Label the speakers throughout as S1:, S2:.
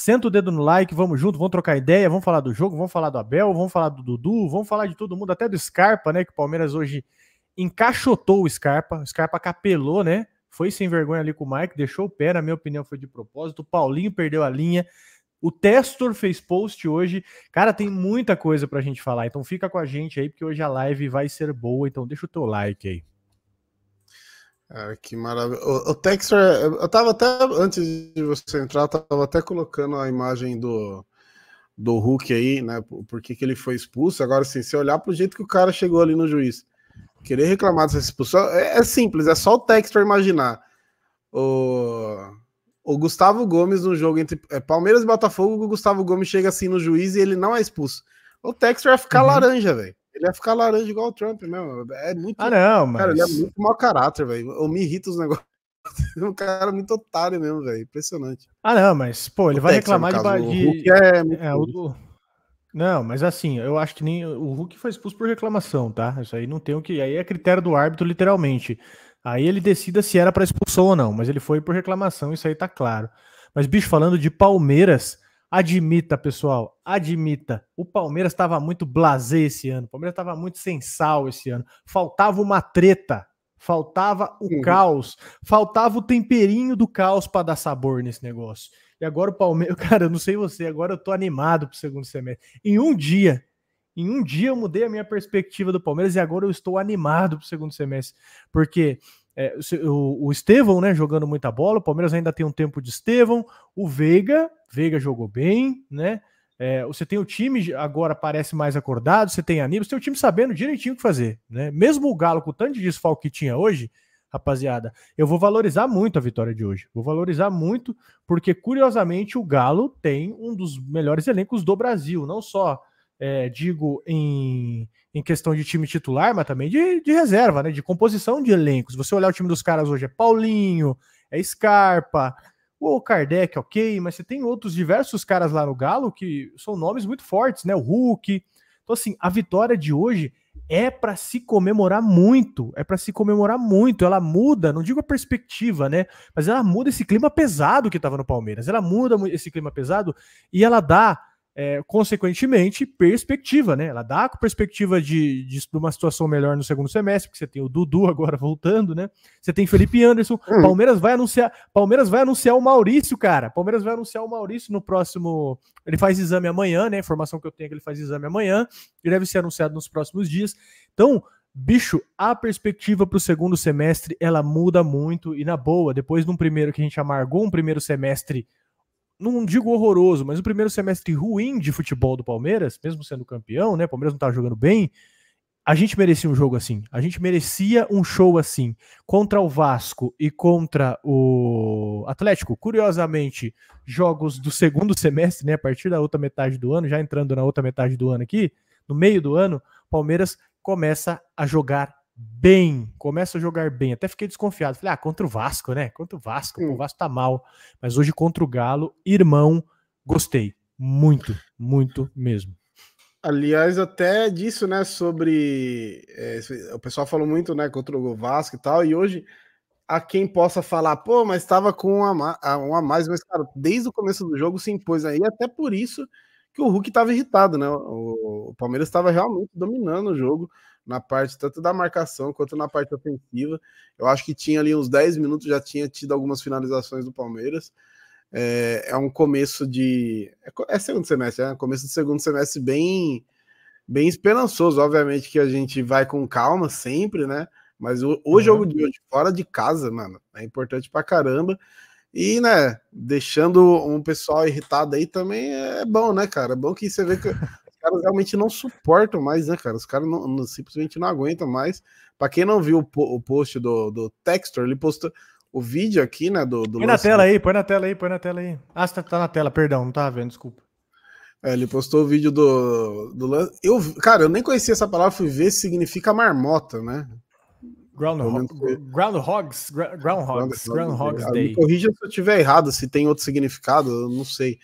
S1: Senta o dedo no like, vamos junto, vamos trocar ideia, vamos falar do jogo, vamos falar do Abel, vamos falar do Dudu, vamos falar de todo mundo, até do Scarpa, né? Que o Palmeiras hoje encaixotou o Scarpa, o Scarpa capelou, né? Foi sem vergonha ali com o Mike, deixou o pé, na minha opinião foi de propósito. O Paulinho perdeu a linha. O Testor fez post hoje. Cara, tem muita coisa pra gente falar, então fica com a gente aí, porque hoje a live vai ser boa, então deixa o teu like aí.
S2: Cara, que maravilha. O, o Texture, eu tava até, antes de você entrar, eu tava até colocando a imagem do, do Hulk aí, né? Por que, ele foi expulso. Agora, assim, se olhar pro jeito que o cara chegou ali no juiz, querer reclamar dessa expulsão, é, é simples, é só o Texture imaginar. O, o Gustavo Gomes no jogo entre é, Palmeiras e Botafogo, o Gustavo Gomes chega assim no juiz e ele não é expulso. O Texture vai ficar uhum. laranja, velho. Ele ia ficar laranja igual o Trump mesmo. É muito. Ah, não, mas. Cara, ele é muito mau caráter, velho. Eu me irrito os negócios. um cara muito otário mesmo, velho. Impressionante.
S1: Ah, não, mas, pô, ele o vai Texas, reclamar de. é, é o... Não, mas assim, eu acho que nem. O Hulk foi expulso por reclamação, tá? Isso aí não tem o que. Aí é critério do árbitro, literalmente. Aí ele decida se era para expulsão ou não, mas ele foi por reclamação, isso aí tá claro. Mas, bicho, falando de Palmeiras. Admita, pessoal, admita. O Palmeiras estava muito blasé esse ano. O Palmeiras estava muito sem sal esse ano. Faltava uma treta, faltava o Sim. Uhum. caos, faltava o temperinho do caos para dar sabor nesse negócio. E agora o Palmeiras, cara, eu não sei você, agora eu tô animado pro segundo semestre. Em um dia, em um dia eu mudei a minha perspectiva do Palmeiras e agora eu estou animado pro segundo semestre, porque é, o, o Estevão, né, jogando muita bola, o Palmeiras ainda tem um tempo de Estevão, o Veiga, Veiga jogou bem, né? É, você tem o time agora parece mais acordado, você tem a Aníbal, você tem o time sabendo direitinho o que fazer, né? Mesmo o Galo com o tanto de desfalque que tinha hoje, rapaziada, eu vou valorizar muito a vitória de hoje. Vou valorizar muito porque curiosamente o Galo tem um dos melhores elencos do Brasil, não só é, digo em, em questão de time titular, mas também de, de reserva, né? De composição de elencos. Você olhar o time dos caras hoje é Paulinho, é Scarpa, o Kardec, ok, mas você tem outros diversos caras lá no Galo que são nomes muito fortes, né? O Hulk. Então, assim, a vitória de hoje é para se comemorar muito, é para se comemorar muito. Ela muda, não digo a perspectiva, né? Mas ela muda esse clima pesado que estava no Palmeiras. Ela muda esse clima pesado e ela dá é, consequentemente, perspectiva, né? Ela dá perspectiva de, de, uma situação melhor no segundo semestre, porque você tem o Dudu agora voltando, né? Você tem Felipe Anderson, hum. Palmeiras vai anunciar, Palmeiras vai anunciar o Maurício, cara. Palmeiras vai anunciar o Maurício no próximo. Ele faz exame amanhã, né? A informação que eu tenho é que ele faz exame amanhã, e deve ser anunciado nos próximos dias. Então, bicho, a perspectiva para o segundo semestre ela muda muito e na boa, depois de um primeiro que a gente amargou um primeiro semestre não digo horroroso, mas o primeiro semestre ruim de futebol do Palmeiras, mesmo sendo campeão, né? O Palmeiras não estava tá jogando bem. A gente merecia um jogo assim. A gente merecia um show assim. Contra o Vasco e contra o Atlético, curiosamente, jogos do segundo semestre, né? A partir da outra metade do ano, já entrando na outra metade do ano aqui, no meio do ano, Palmeiras começa a jogar bem, começa a jogar bem. Até fiquei desconfiado. Falei, ah, contra o Vasco, né? Contra o Vasco, o hum. Vasco tá mal. Mas hoje contra o Galo, irmão, gostei. Muito, muito mesmo.
S2: Aliás, até disso, né? Sobre. É, o pessoal falou muito, né? Contra o Vasco e tal. E hoje, a quem possa falar, pô, mas estava com ah, um a, mais. Mas, cara, desde o começo do jogo se impôs aí. Até por isso que o Hulk estava irritado, né? O, o Palmeiras estava realmente dominando o jogo na parte tanto da marcação quanto na parte ofensiva. Eu acho que tinha ali uns 10 minutos, já tinha tido algumas finalizações do Palmeiras. É, é um começo de. É, é segundo semestre, é né? um começo de segundo semestre bem, bem esperançoso. Obviamente que a gente vai com calma sempre, né? Mas o, o uhum. jogo de hoje, fora de casa, mano, é importante pra caramba. E, né, deixando um pessoal irritado aí também é bom, né, cara? É bom que você vê que caras realmente não suportam mais, né, cara? Os caras não, não, simplesmente não aguentam mais. Para quem não viu o, o post do, do Textor, ele postou o vídeo aqui, né? Do, do põe na lance... tela aí,
S1: põe na tela aí, põe na tela aí. Ah, tá, tá na tela,
S2: perdão, não tava vendo, desculpa. É, ele postou o vídeo do, do lance. Eu, cara, eu nem conhecia essa palavra, fui ver se significa marmota, né? Groundhog, Groundhogs, Groundhogs, Groundhogs Day. corrija se eu estiver errado, se tem outro significado, eu não sei.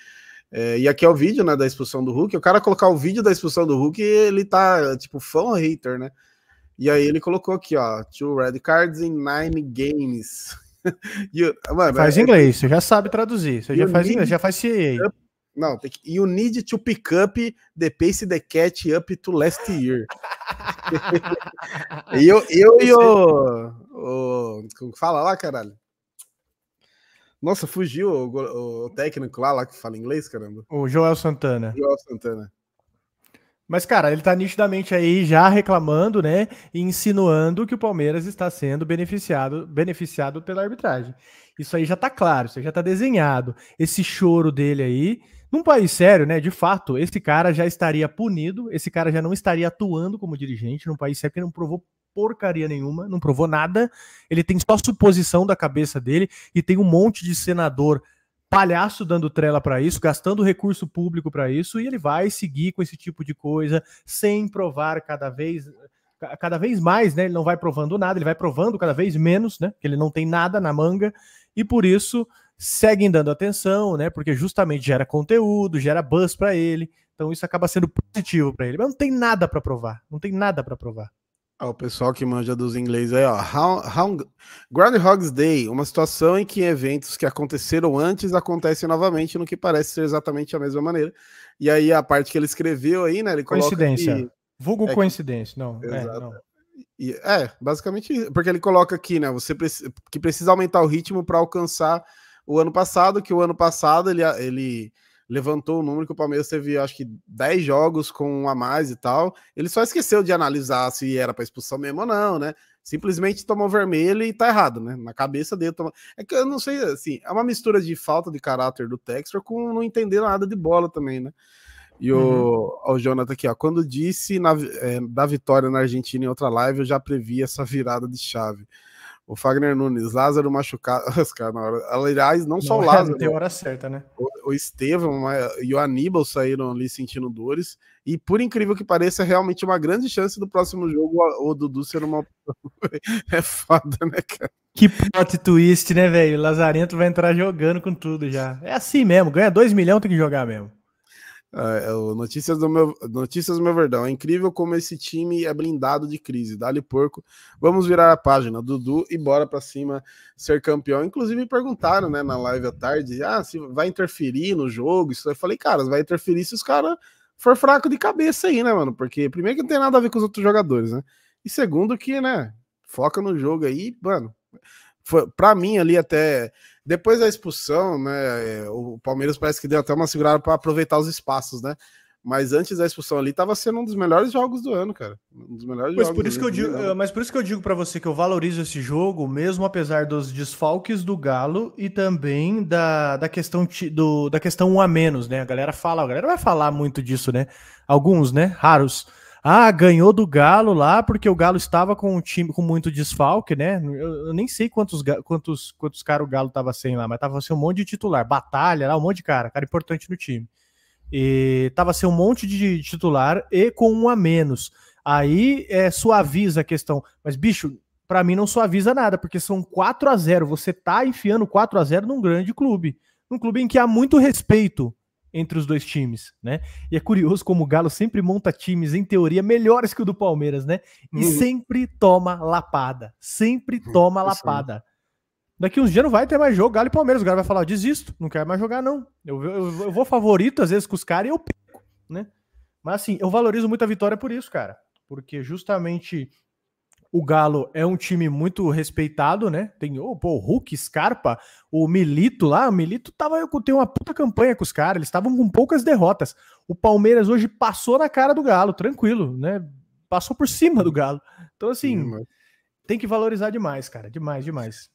S2: É, e aqui é o vídeo né, da expulsão do Hulk. O cara colocar o vídeo da expulsão do Hulk, ele tá tipo fã ou hater, né? E aí ele colocou aqui, ó, two red cards in nine games. you, mano, faz é, é, inglês,
S1: você já sabe traduzir, você já faz inglês, já faz
S2: CA. Up, não, tem que, you need to pick up the pace the cat up to last year. e eu, eu e o, o. Como fala lá, caralho? Nossa, fugiu o, o, técnico lá, lá que fala inglês, caramba.
S1: O Joel Santana.
S2: Joel Santana.
S1: Mas, cara, ele tá nitidamente aí já reclamando, né? E insinuando que o Palmeiras está sendo beneficiado, beneficiado pela arbitragem. Isso aí já tá claro, isso aí já tá desenhado. Esse choro dele aí. Num país sério, né? De fato, esse cara já estaria punido, esse cara já não estaria atuando como dirigente num país sério que não provou porcaria nenhuma, não provou nada. Ele tem só suposição da cabeça dele e tem um monte de senador palhaço dando trela para isso, gastando recurso público para isso, e ele vai seguir com esse tipo de coisa sem provar cada vez cada vez mais, né? Ele não vai provando nada, ele vai provando cada vez menos, né? Que ele não tem nada na manga e por isso seguem dando atenção, né? Porque justamente gera conteúdo, gera buzz para ele. Então isso acaba sendo positivo para ele. Mas não tem nada para provar, não tem nada para provar.
S2: Ó, o pessoal que manja dos inglês aí, ó. How, how, Groundhog's Day, uma situação em que eventos que aconteceram antes acontecem novamente, no que parece ser exatamente a mesma maneira. E aí a parte que ele escreveu aí, né? Ele coincidência. Que... Vulgo é,
S1: coincidência, não. É, não.
S2: E, é, basicamente, porque ele coloca aqui, né? Você preci... que precisa aumentar o ritmo para alcançar o ano passado, que o ano passado ele, ele levantou o número que o Palmeiras teve, acho que 10 jogos com um a mais e tal. Ele só esqueceu de analisar se era para expulsão mesmo ou não, né? Simplesmente tomou vermelho e tá errado, né? Na cabeça dele tomou. É que eu não sei, assim, é uma mistura de falta de caráter do Textor com não entender nada de bola também, né? E o, uhum. o Jonathan aqui, ó. Quando disse na, é, da vitória na Argentina em outra live, eu já previ essa virada de chave o Fagner Nunes, Lázaro machucado. Os caras, na hora. Aliás, não, não só o Lázaro. Tem hora certa, né? O, o Estevam e o Aníbal saíram ali sentindo dores. E por incrível que pareça, é realmente uma grande chance do próximo jogo o Dudu ser uma. é foda, né, cara? Que
S1: plot twist, né, velho? Lazarento vai entrar jogando com tudo já. É assim mesmo, ganha 2 milhões, tem que jogar mesmo.
S2: É, o notícias, do meu, notícias do meu Verdão. É incrível como esse time é blindado de crise. Dá-lhe porco. Vamos virar a página, Dudu, e bora para cima ser campeão. Inclusive, perguntaram né, na live à tarde: ah, se vai interferir no jogo? Isso. Eu falei, cara, vai interferir se os caras for fraco de cabeça aí, né, mano? Porque, primeiro, que não tem nada a ver com os outros jogadores, né? E segundo, que, né, foca no jogo aí, mano foi para mim ali até depois da expulsão, né? É, o Palmeiras parece que deu até uma segurada para aproveitar os espaços, né? Mas antes da expulsão ali, estava sendo um dos melhores jogos do ano, cara. Um dos melhores pois jogos. Por isso que eu digo, ah,
S1: mas por isso que eu digo para você que eu valorizo esse jogo, mesmo apesar dos desfalques do Galo e também da, da questão do, da questão um a menos, né? A galera fala, a galera vai falar muito disso, né? Alguns, né? Raros ah, ganhou do Galo lá, porque o Galo estava com um time com muito desfalque, né? Eu, eu nem sei quantos quantos quantos caras o Galo estava sem lá, mas estava sem um monte de titular, batalha lá, um monte de cara, cara importante no time. E estava sem um monte de titular e com um a menos. Aí é, suaviza a questão, mas bicho, para mim não suaviza nada, porque são 4 a 0, você tá enfiando 4 a 0 num grande clube, num clube em que há muito respeito entre os dois times, né? E é curioso como o Galo sempre monta times, em teoria, melhores que o do Palmeiras, né? E uhum. sempre toma lapada. Sempre uhum, toma lapada. Daqui uns dias não vai ter mais jogo, Galo e Palmeiras. O Galo vai falar, desisto, não quero mais jogar, não. Eu, eu, eu vou favorito, às vezes, com os caras e eu perco, né? Mas assim, eu valorizo muito a vitória por isso, cara. Porque justamente o Galo é um time muito respeitado, né? Tem oh, pô, o Hulk, Scarpa, o Milito lá. O Milito tava com uma puta campanha com os caras, eles estavam com poucas derrotas. O Palmeiras hoje passou na cara do Galo, tranquilo, né? Passou por cima do Galo. Então, assim, mas... tem que valorizar demais, cara. Demais, demais.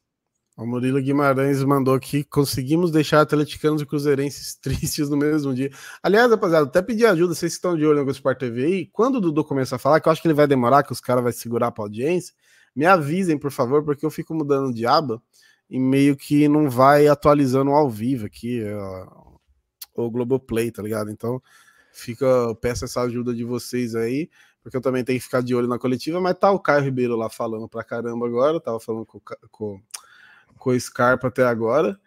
S2: O Murilo Guimarães mandou aqui. conseguimos deixar atleticanos e cruzeirenses tristes no mesmo dia. Aliás, rapaziada, até pedir ajuda, vocês que estão de olho no Sport TV aí, quando o Dudu começa a falar, que eu acho que ele vai demorar, que os caras vão segurar para audiência, me avisem, por favor, porque eu fico mudando de aba e meio que não vai atualizando ao vivo aqui ó, o Globoplay, tá ligado? Então, fica, peço essa ajuda de vocês aí, porque eu também tenho que ficar de olho na coletiva, mas tá o Caio Ribeiro lá falando pra caramba agora, tava falando com, com com o Scarpa até agora.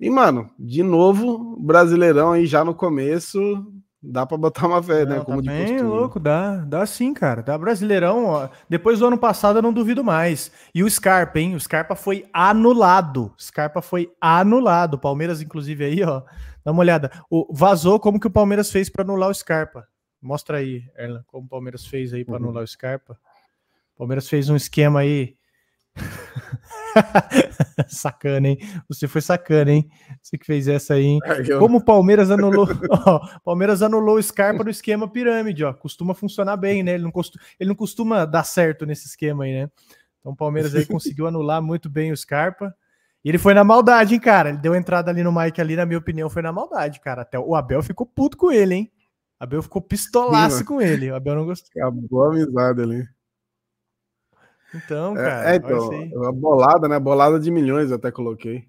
S2: E, mano, de novo, Brasileirão aí já no começo, dá para botar uma fé, né, não, né? Como tá de bem louco, dá, dá sim, cara.
S1: Dá Brasileirão, ó. Depois do ano passado eu não duvido mais. E o Scarpa, hein? O Scarpa foi anulado. O Scarpa foi anulado. Palmeiras inclusive aí, ó. Dá uma olhada. O vazou como que o Palmeiras fez para anular o Scarpa. Mostra aí, Erlan, como o Palmeiras fez aí para uhum. anular o Scarpa. O Palmeiras fez um esquema aí sacana, hein? Você foi sacana, hein? Você que fez essa aí, hein? Como o Palmeiras anulou. ó, Palmeiras anulou o Scarpa no esquema pirâmide, ó. Costuma funcionar bem, né? Ele não, costuma, ele não costuma dar certo nesse esquema aí, né? Então o Palmeiras aí conseguiu anular muito bem o Scarpa. E ele foi na maldade, hein, cara? Ele deu entrada ali no Mike ali, na minha opinião, foi na maldade, cara. Até o Abel ficou puto com ele, hein? Abel ficou pistolaço Sim, com ele. O Abel não gostou. Acabou a
S2: amizade ali. Então,
S1: é, cara. É, então, assim.
S2: uma bolada, né? Bolada de milhões até coloquei.